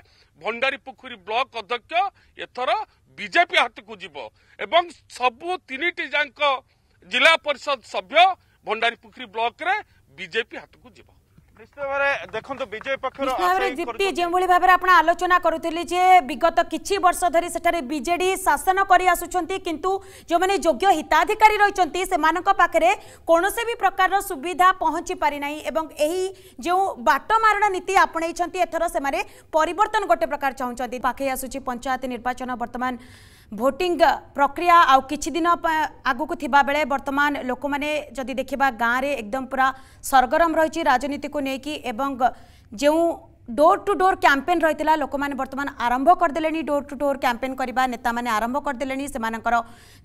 ଭଣ୍ଡାରୀ ପୋଖରୀ ବ୍ଲକ ଅଧ୍ୟକ୍ଷ ଏଥର ବିଜେପି ହାତକୁ ଯିବ ଏବଂ ସବୁ ତିନିଟି ଯାକ ଜିଲ୍ଲା ପରିଷଦ ସଭ୍ୟ ଭଣ୍ଡାରୀ ପୋଖରୀ ବ୍ଲକରେ ବିଜେପି ହାତକୁ ଯିବ দেখন্তু বিজয় পক্ষর ভাবে দীপ্তি যেভাবে ভাবে আপনার আলোচনা করুলে যে বিগত কিছু বর্ষ ধরে সেখানে বিজেডি শাসন করে আসুচার কিন্তু যে যোগ্য হিতাধিকারী রয়েছেন সেখানে কোণী বি প্রকার সুবিধা পৌঁছি পারি না এবং এই যে বাট মারণা নীতি আপনাইছেন এথর সে পরিবর্তন গোটে প্রকার চাহুমান পাখে আসুচি পঞ্চায়েত নির্বাচন বর্তমান भोटिंग प्रक्रिया आ किदिन आगक बर्तमान लोक मैंने देखा गाँव में एकदम पूरा सरगरम रही राजनीति को लेकिन एवं जो डोर टू डोर कैंपेन रही है लोक मैंने बर्तमान आरंभ करदे डोर टू डोर कैंपेन करवा नेता मैंने आरंभ करदे से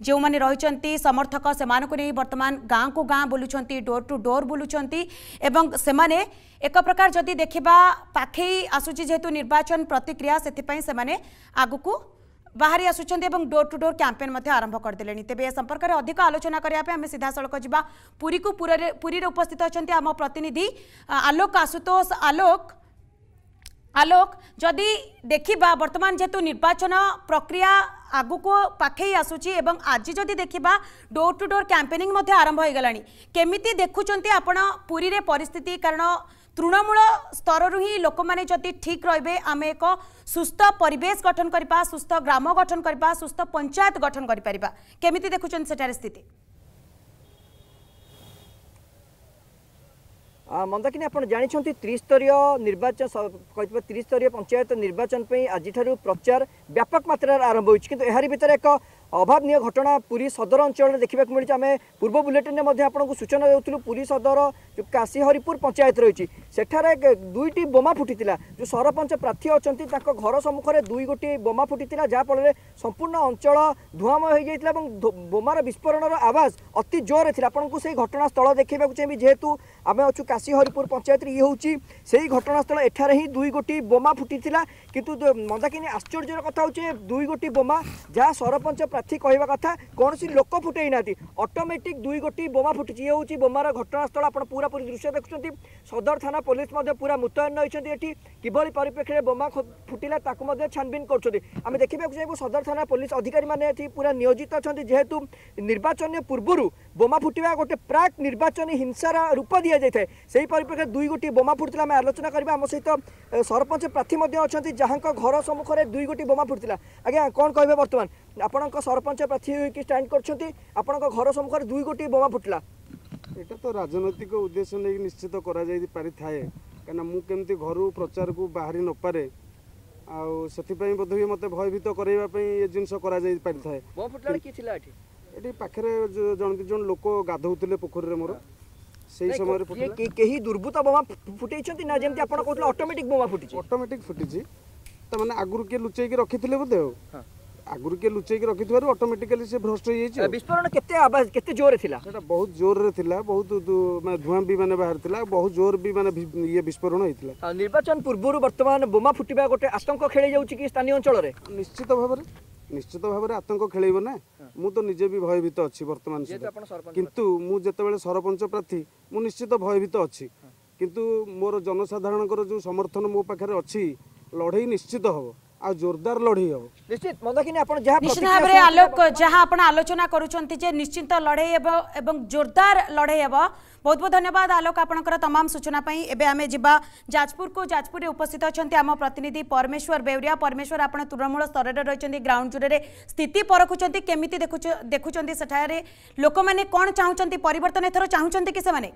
जो मैंने रही समर्थक से मही बर्तमान गाँ को गाँ बुलू डोर टू डोर बुलूँ एक प्रकार जदि देखा पाखे आसूँ जेहेतु निर्वाचन प्रतिक्रिया से आग को ବାହାରି ଆସୁଛନ୍ତି ଏବଂ ଡୋର୍ ଟୁ ଡୋର୍ କ୍ୟାମ୍ପେନ୍ ମଧ୍ୟ ଆରମ୍ଭ କରିଦେଲେଣି ତେବେ ଏ ସମ୍ପର୍କରେ ଅଧିକ ଆଲୋଚନା କରିବା ପାଇଁ ଆମେ ସିଧାସଳଖ ଯିବା ପୁରୀକୁ ପୁରରେ ପୁରୀରେ ଉପସ୍ଥିତ ଅଛନ୍ତି ଆମ ପ୍ରତିନିଧି ଆଲୋକ ଆଶୁତୋଷ ଆଲୋକ ଆଲୋକ ଯଦି ଦେଖିବା ବର୍ତ୍ତମାନ ଯେହେତୁ ନିର୍ବାଚନ ପ୍ରକ୍ରିୟା ଆଗକୁ ପାଖେଇ ଆସୁଛି ଏବଂ ଆଜି ଯଦି ଦେଖିବା ଡୋର୍ ଟୁ ଡୋର୍ କ୍ୟାମ୍ପେନିଂ ମଧ୍ୟ ଆରମ୍ଭ ହୋଇଗଲାଣି କେମିତି ଦେଖୁଛନ୍ତି ଆପଣ ପୁରୀରେ ପରିସ୍ଥିତି କାରଣ তৃণমূল স্তরর হি লোক যদি ঠিক রহবে আমি এক সুস্থ পরিবেশ গঠন করা সুস্থ গ্রাম গঠন করা সুস্থ পঞ্চায়েত গঠন করে পারা কমি দেখুছেন সেটার স্থিতি ମନ୍ଦାକିନୀ ଆପଣ ଜାଣିଛନ୍ତି ତ୍ରିସ୍ତରୀୟ ନିର୍ବାଚନ କହିଥିବା ତ୍ରିସ୍ତରୀୟ ପଞ୍ଚାୟତ ନିର୍ବାଚନ ପାଇଁ ଆଜିଠାରୁ ପ୍ରଚାର ବ୍ୟାପକ ମାତ୍ରାରେ ଆରମ୍ଭ ହୋଇଛି କିନ୍ତୁ ଏହାରି ଭିତରେ ଏକ ଅଭାବନୀୟ ଘଟଣା ପୁରୀ ସଦର ଅଞ୍ଚଳରେ ଦେଖିବାକୁ ମିଳିଛି ଆମେ ପୂର୍ବ ବୁଲେଟିନ୍ରେ ମଧ୍ୟ ଆପଣଙ୍କୁ ସୂଚନା ଦେଉଥିଲୁ ପୁରୀ ସଦର ଯେଉଁ କାଶୀ ହରିପୁର ପଞ୍ଚାୟତ ରହିଛି ସେଠାରେ ଦୁଇଟି ବୋମା ଫୁଟିଥିଲା ଯେଉଁ ସରପଞ୍ଚ ପ୍ରାର୍ଥୀ ଅଛନ୍ତି ତାଙ୍କ ଘର ସମ୍ମୁଖରେ ଦୁଇ ଗୋଟିଏ ବୋମା ଫୁଟିଥିଲା ଯାହାଫଳରେ ସମ୍ପୂର୍ଣ୍ଣ ଅଞ୍ଚଳ ଧୂଆଁମୟ ହୋଇଯାଇଥିଲା ଏବଂ ବୋମାର ବିସ୍ଫୋରଣର ଆବାଜ ଅତି ଜୋରରେ ଥିଲା ଆପଣଙ୍କୁ ସେହି ଘଟଣାସ୍ଥଳ ଦେଖାଇବାକୁ ଚାହିଁବି ଯେହେତୁ ଆମେ ଅଛୁ କାଶୀ ହରିପୁର ପଞ୍ଚାୟତରେ ଇଏ ହେଉଛି ସେହି ଘଟଣାସ୍ଥଳ ଏଠାରେ ହିଁ ଦୁଇ ଗୋଟି ବୋମା ଫୁଟିଥିଲା কিন্তু ମନ୍ଦାକିନି ଆଶ୍ଚର୍ଯ୍ୟର କଥା ହେଉଛି ଦୁଇ ଗୋଟି ବୋମା ଯାହା ସରପଞ୍ଚ ପ୍ରାର୍ଥୀ କହିବା କଥା କୌଣସି ଲୋକ ଫୁଟେଇ ନାହାନ୍ତି ଅଟୋମେଟିକ୍ ଦୁଇ ଗୋଟି ବୋମା ଫୁଟିଛି ଇଏ ହେଉଛି ବୋମାର ଘଟଣାସ୍ଥଳ ଆପଣ ପୁରାପୁରି ଦୃଶ୍ୟ ଦେଖୁଛନ୍ତି ସଦର ଥାନା ପୋଲିସ ମଧ୍ୟ ପୁରା ମୁତୟନ ରହିଛନ୍ତି ଏଠି କିଭଳି ପରିପ୍ରେକ୍ଷୀରେ ବୋମା ଫୁଟିଲା ତାକୁ ମଧ୍ୟ ଛାନବିନ କରୁଛନ୍ତି ଆମେ ଦେଖିବାକୁ ଚାହିଁବୁ ସଦର ଥାନା ପୋଲିସ ଅଧିକାରୀମାନେ ଏଠି ପୁରା ନିୟୋଜିତ ଅଛନ୍ତି ଯେହେତୁ ନିର୍ବାଚନ ପୂର୍ବରୁ বোমা ফুটিবা গোটে প্রাক নির্বাচনী হিংসার রূপ দিয়ে যাই সেই পরিপ্রেক্ষ দুই গোটি বোমা ফুটিলা আমি আলোচনা করা আমার সহ সরপঞ্চ প্রার্থী অনেক যাহক ঘর সম্মুখে দুই গোটি বোমা ফুটিলা আজ্ঞা কম কে বর্তমান আপনার সরপঞ্চ প্রার্থী হয়ে স্ট্যান্ড করছেন আপনার ঘর সম্মুখে দুই গোটি বোমা ফুটিলা এটা তো রাজনৈতিক উদ্দেশ্য নিয়ে নিশ্চিত করা যাই পারি থাকে কেন মু কেমতি ঘর প্রচার কু বাহারি নপারে ଆଉ ସେଥିପାଇଁ ବୋଧହୁଏ ମୋତେ ଭୟଭୀତ କରାଇବା ପାଇଁ ଏ ଜିନିଷ କରାଯାଇ ପାରିଥାଏ ଏଠି ପାଖରେ ଜଣେ ଦୁଇ ଜଣ ଲୋକ ଗାଧଉଥିଲେ ପୋଖରୀରେ ମୋର ସେଇ ସମୟରେ କେହି ଦୁର୍ବୃତ୍ତ ବୋମା ଫୁଟେଇଛନ୍ତି ନା ଯେମିତି ଆପଣ କହୁଥିଲେ ଅଟୋମେଟିକ ବୋମା ଫୁଟିଛି ଅଟୋମେଟିକ ଫୁଟିଛି ତାମାନେ ଆଗରୁ କିଏ ଲୁଚେଇକି ରଖିଥିଲେ ବୋଧେ ଆଉ ଆଗରୁ କିଏ ଲୁଚେଇକି ରଖିଥିବାରୁ ଅଟୋମେଟିକାଲି ସେ ଭ୍ରଷ୍ଟ ହେଇଯାଇଛି ବିସ୍ଫୋରଣ କେତେ ଆବାଜ କେତେ ଜୋରରେ ଥିଲା ସେଟା ବହୁତ ଜୋରରେ ଥିଲା ବହୁତ ମାନେ ଧୂଆଁ ବି ମାନେ ବାହାରିଥିଲା ବହୁତ ଜୋର ବି ମାନେ ଇଏ ବିସ୍ଫୋରଣ ହେଇଥିଲା ନିର୍ବାଚନ ପୂର୍ବରୁ ବର୍ତ୍ତମାନ ବୋମା ଫୁଟିବା ଗୋଟେ ଆତଙ୍କ ଖେଳି ଯାଉଛି କି ସ୍ଥାନୀୟ ଅଞ୍ଚଳରେ ନିଶ୍ଚିତ ଭାବରେ ନିଶ୍ଚିତ ଭାବରେ ଆତଙ୍କ ଖେଳେଇବ ନା ମୁଁ ତ ନିଜେ ବି ଭୟଭୀତ ଅଛି ବର୍ତ୍ତମାନ କିନ୍ତୁ ମୁଁ ଯେତେବେଳେ ସରପଞ୍ଚ ପ୍ରାର୍ଥୀ ମୁଁ ନିଶ୍ଚିତ ଭୟଭୀତ ଅଛି କିନ୍ତୁ ମୋର ଜନସାଧାରଣଙ୍କର ଯେଉଁ ସମର୍ଥନ ମୋ ପାଖରେ ଅଛି ଲଢ଼େଇ ନିଶ୍ଚିତ ହେବ ଆଉ ଜୋରଦାର ଲଢ଼େଇ ହେବ ନିଶ୍ଚିତ ମନ୍ଦାକିନି ଆପଣ ଯାହା ନିଶ୍ଚିତ ଭାବରେ ଆଲୋକ ଯାହା ଆପଣ ଆଲୋଚନା କରୁଛନ୍ତି ଯେ ନିଶ୍ଚିତ ଲଢ଼େଇ ହେବ ଏବଂ ଜୋରଦାର ଲଢ଼େଇ ହେବ ବହୁତ ବହୁତ ଧନ୍ୟବାଦ ଆଲୋକ ଆପଣଙ୍କର ତମାମ ସୂଚନା ପାଇଁ ଏବେ ଆମେ ଯିବା ଯାଜପୁରକୁ ଯାଜପୁରରେ ଉପସ୍ଥିତ ଅଛନ୍ତି ଆମ ପ୍ରତିନିଧି ପରମେଶ୍ୱର ବେଉରିଆ ପରମେଶ୍ୱର ଆପଣ ତୃଣମୂଳ ସ୍ତରରେ ରହିଛନ୍ତି ଗ୍ରାଉଣ୍ଡ ଜୁଡ଼ରେ ସ୍ଥିତି ପରଖୁଛନ୍ତି କେମିତି ଦେଖୁଛନ୍ତି ସେଠାରେ ଲୋକମାନେ କ'ଣ ଚାହୁଁଛନ୍ତି ପରିବର୍ତ୍ତନ ଏଥର ଚାହୁଁଛନ୍ତି କି ସେମାନେ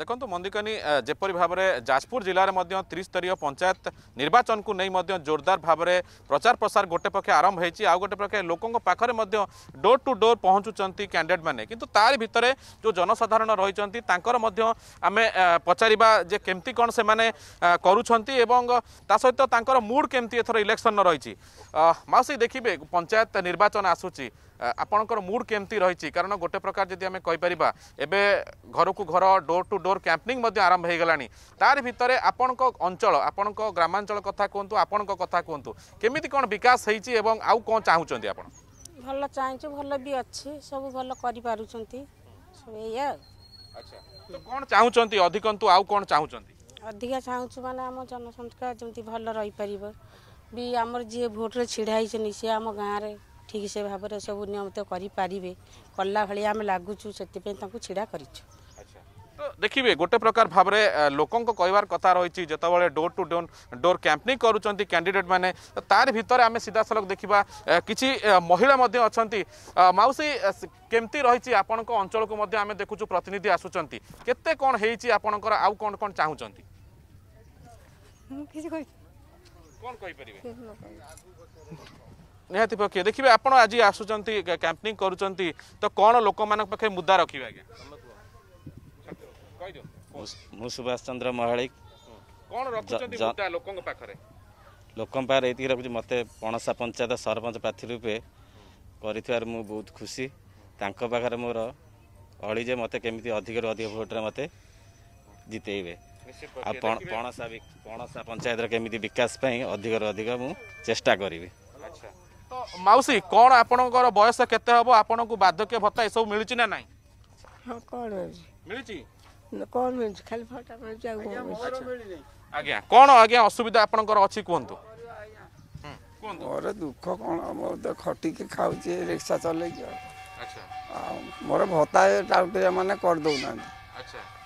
ଦେଖନ୍ତୁ ମନ୍ଦିକନି ଯେପରି ଭାବରେ ଯାଜପୁର ଜିଲ୍ଲାରେ ମଧ୍ୟ ତ୍ରିସ୍ତରୀୟ ପଞ୍ଚାୟତ ନିର୍ବାଚନକୁ ନେଇ ମଧ୍ୟ ଜୋରଦାର ଭାବରେ ପ୍ରଚାର ପ୍ରସାର ଗୋଟେ ପକ୍ଷେ ଆରମ୍ଭ ହୋଇଛି ଆଉ ଗୋଟେ ପକ୍ଷେ ଲୋକଙ୍କ ପାଖରେ ମଧ୍ୟ ଡୋର୍ ଟୁ ଡୋର୍ ପହଞ୍ଚୁଛନ୍ତି କ୍ୟାଣ୍ଡିଡେଟ୍ମାନେ କିନ୍ତୁ ତାରି ଭିତରେ ଯେଉଁ ଜନସାଧାରଣ ରହିଛନ୍ତି ତାଙ୍କର ମଧ୍ୟ ଆମେ ପଚାରିବା ଯେ କେମିତି କ'ଣ ସେମାନେ କରୁଛନ୍ତି ଏବଂ ତା ସହିତ ତାଙ୍କର ମୁଡ୍ କେମିତି ଏଥର ଇଲେକ୍ସନ୍ର ରହିଛି ମାଉସୀ ଦେଖିବେ ପଞ୍ଚାୟତ ନିର୍ବାଚନ ଆସୁଛି ଆପଣଙ୍କର ମୁଡ୍ କେମିତି ରହିଛି କାରଣ ଗୋଟେ ପ୍ରକାର ଯଦି ଆମେ କହିପାରିବା ଏବେ ଘରକୁ ଘର ଡୋର୍ ଟୁ ଡୋର୍ କ୍ୟାମ୍ପନିଂ ମଧ୍ୟ ଆରମ୍ଭ ହୋଇଗଲାଣି ତାରି ଭିତରେ ଆପଣଙ୍କ ଅଞ୍ଚଳ ଆପଣଙ୍କ ଗ୍ରାମାଞ୍ଚଳ କଥା କୁହନ୍ତୁ ଆପଣଙ୍କ କଥା କୁହନ୍ତୁ କେମିତି କ'ଣ ବିକାଶ ହେଇଛି ଏବଂ ଆଉ କ'ଣ ଚାହୁଁଛନ୍ତି ଆପଣ ଭଲ ଚାହିଁଛୁ ଭଲ ବି ଅଛି ସବୁ ଭଲ କରିପାରୁଛନ୍ତି ସବୁ ଏଇଆ ଆଚ୍ଛା ତ କ'ଣ ଚାହୁଁଛନ୍ତି ଅଧିକନ୍ତୁ ଆଉ କ'ଣ ଚାହୁଁଛନ୍ତି ଅଧିକା ଚାହୁଁଛୁ ମାନେ ଆମ ଜନସଂଖ୍ୟା ଯେମିତି ଭଲ ରହିପାରିବ ବି ଆମର ଯିଏ ଭୋଟ୍ରେ ଛିଡ଼ା ହେଇଛନ୍ତି ସିଏ ଆମ ଗାଁରେ ଠିକ୍ ସେ ଭାବରେ ସବୁ ନିୟମିତ କରିପାରିବେ କଲା ଭଳିଆ ଆମେ ଲାଗୁଛୁ ସେଥିପାଇଁ ତାଙ୍କୁ ଛିଡ଼ା କରିଛୁ ଦେଖିବେ ଗୋଟେ ପ୍ରକାର ଭାବରେ ଲୋକଙ୍କ କହିବାର କଥା ରହିଛି ଯେତେବେଳେ door to door door campaigning କରୁଛନ୍ତି କ୍ୟାଣ୍ଡିଡେଟ୍ ମାନେ ତାରି ଭିତରେ ଆମେ ସିଧାସଳଖ ଦେଖିବା କିଛି ମହିଳା ମଧ୍ୟ ଅଛନ୍ତି ମାଉସୀ କେମିତି ରହିଛି ଆପଣଙ୍କ ଅଞ୍ଚଳକୁ ମଧ୍ୟ ଆମେ ଦେଖୁଛୁ ପ୍ରତିନିଧି ଆସୁଛନ୍ତି କେତେ କ'ଣ ହେଇଛି ଆପଣଙ୍କର ଆଉ କ'ଣ କ'ଣ ଚାହୁଁଛନ୍ତି କ'ଣ କହିପାରିବେ ନିହାତି ପକ୍ଷେ ଦେଖିବେ ଆପଣ ଆଜି ଆସୁଛନ୍ତି କ୍ୟାମ୍ପେନିଂ କରୁଛନ୍ତି ତ କ'ଣ ଲୋକମାନଙ୍କ ପାଖରେ ମୁଦ୍ଦା ରଖିବେ ଆଜ୍ଞା ମୁଁ ସୁଭାଷ ଚନ୍ଦ୍ର ମହାଳିକ କ'ଣ ରଖୁଛନ୍ତି ଲୋକଙ୍କ ପାଖରେ ଲୋକଙ୍କ ପାଖରେ ଏତିକି ରଖୁଛି ମୋତେ ପଣସା ପଞ୍ଚାୟତ ସରପଞ୍ଚ ପ୍ରାର୍ଥୀ ରୂପେ କରିଥିବାରୁ ମୁଁ ବହୁତ ଖୁସି ତାଙ୍କ ପାଖରେ ମୋର ଅଳି ଯେ ମୋତେ କେମିତି ଅଧିକରୁ ଅଧିକ ଭୋଟ୍ରେ ମୋତେ ଜିତେଇବେ ଆଉ ପଣସା ପଣସା ପଞ୍ଚାୟତର କେମିତି ବିକାଶ ପାଇଁ ଅଧିକରୁ ଅଧିକ ମୁଁ ଚେଷ୍ଟା କରିବି ମାଉସୀ କ'ଣ ଆପଣଙ୍କର ବୟସ କେତେ ହେବ ଆପଣଙ୍କୁ ବାର୍ଦ୍ଧକ୍ୟ ଭତ୍ତା ଏସବୁ ମିଳୁଛି ନା ନାହିଁ ହଁ କ'ଣ ମିଳୁଛି କ'ଣ ମିଳୁଛି ଖାଲି ଭତ୍ତା ମିଳୁଛି ଆଉ ଆଜ୍ଞା କ'ଣ ଆଜ୍ଞା ଅସୁବିଧା ଆପଣଙ୍କର ଅଛି କୁହନ୍ତୁ ମୋର ଦୁଃଖ କ'ଣ ମୋର ତ ଖଟିକି ଖାଉଛି ରିକ୍ସା ଚଲେଇକି ଆଉ ମୋର ଭତ୍ତା ଟାଉଟରିଆ ମାନେ କରିଦେଉନାହାନ୍ତି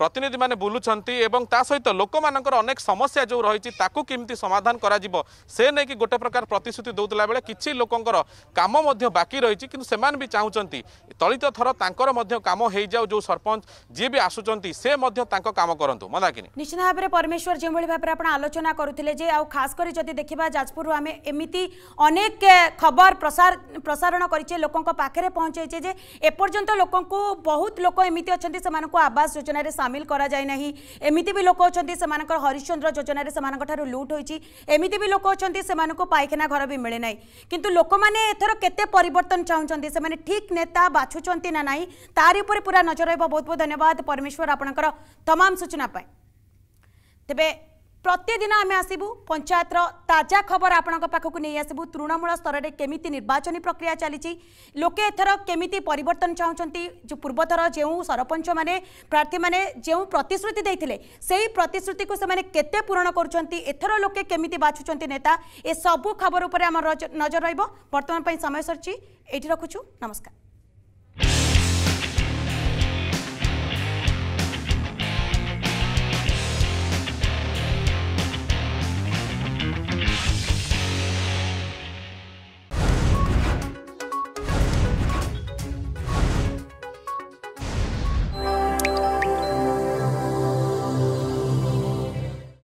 প্রতিনিধি মানে বুলুচার এবং তা সহিত লোক অনেক সমস্যা যে রয়েছে তাকে কমিটি সমাধান করা সে নেই গোটে প্রকার প্রতিশ্রুতি দেওয়া বেড়ে কিছু লোকর কাম বাকি রয়েছে কিন্তু সে চাহুমান তলিত থর তাঁর কাম হয়ে যাও যে সরপঞ্চ যিয়ে বি আসুচার সে কাম করতু মন্দাকিনী নিশ্চিত ভাবে পরমেশ্বর যেভাবে ভাবে আপনার আলোচনা করুলে যে আস করে যদি দেখা যাজপুর আমি এমিতি অনেক খবর প্রসার প্রসারণ করেছে লোক পাখে পৌঁছেছে যে এপর্যন্ত লোক বহুত লোক এমিতি অনেক সে আবাস যোজনায় ସାମିଲ କରାଯାଇ ନାହିଁ ଏମିତି ବି ଲୋକ ଅଛନ୍ତି ସେମାନଙ୍କର ହରିଶ୍ଚନ୍ଦ୍ର ଯୋଜନାରେ ସେମାନଙ୍କ ଠାରୁ ଲୁଟ୍ ହୋଇଛି ଏମିତି ବି ଲୋକ ଅଛନ୍ତି ସେମାନଙ୍କୁ ପାଇଖାନା ଘର ବି ମିଳେ ନାହିଁ କିନ୍ତୁ ଲୋକମାନେ ଏଥର କେତେ ପରିବର୍ତ୍ତନ ଚାହୁଁଛନ୍ତି ସେମାନେ ଠିକ୍ ନେତା ବାଛୁଛନ୍ତି ନା ନାହିଁ ତାରି ଉପରେ ପୁରା ନଜର ରହିବ ବହୁତ ବହୁତ ଧନ୍ୟବାଦ ପରମେଶ୍ୱର ଆପଣଙ୍କର ତମାମ ସୂଚନା ପାଇଁ ତେବେ প্রত্যেকদিন আমি আসবু পঞ্চায়েতর তাজা খবর আপনার পাখক নিয়ে আসবু তৃণমূল স্তরের কেমিতি নির্বাচনী প্রক্রিয়া চালছে লোকে এথর কেমিতি পরিবর্তন চাহুমান যে পূর্বথর যে সরপঞ্চ মানে প্রার্থী মানে যে প্রতিশ্রুতি দিয়ে সেই প্রতিশ্রুতি সে কেতে পূরণ করছেন এথর লোকে কেমিতি বাছুচার নেতা এসবু খবর উপরে আমার নজর রহব বর্তমান সময় সরিছি এইটি রাখুছু নমস্কার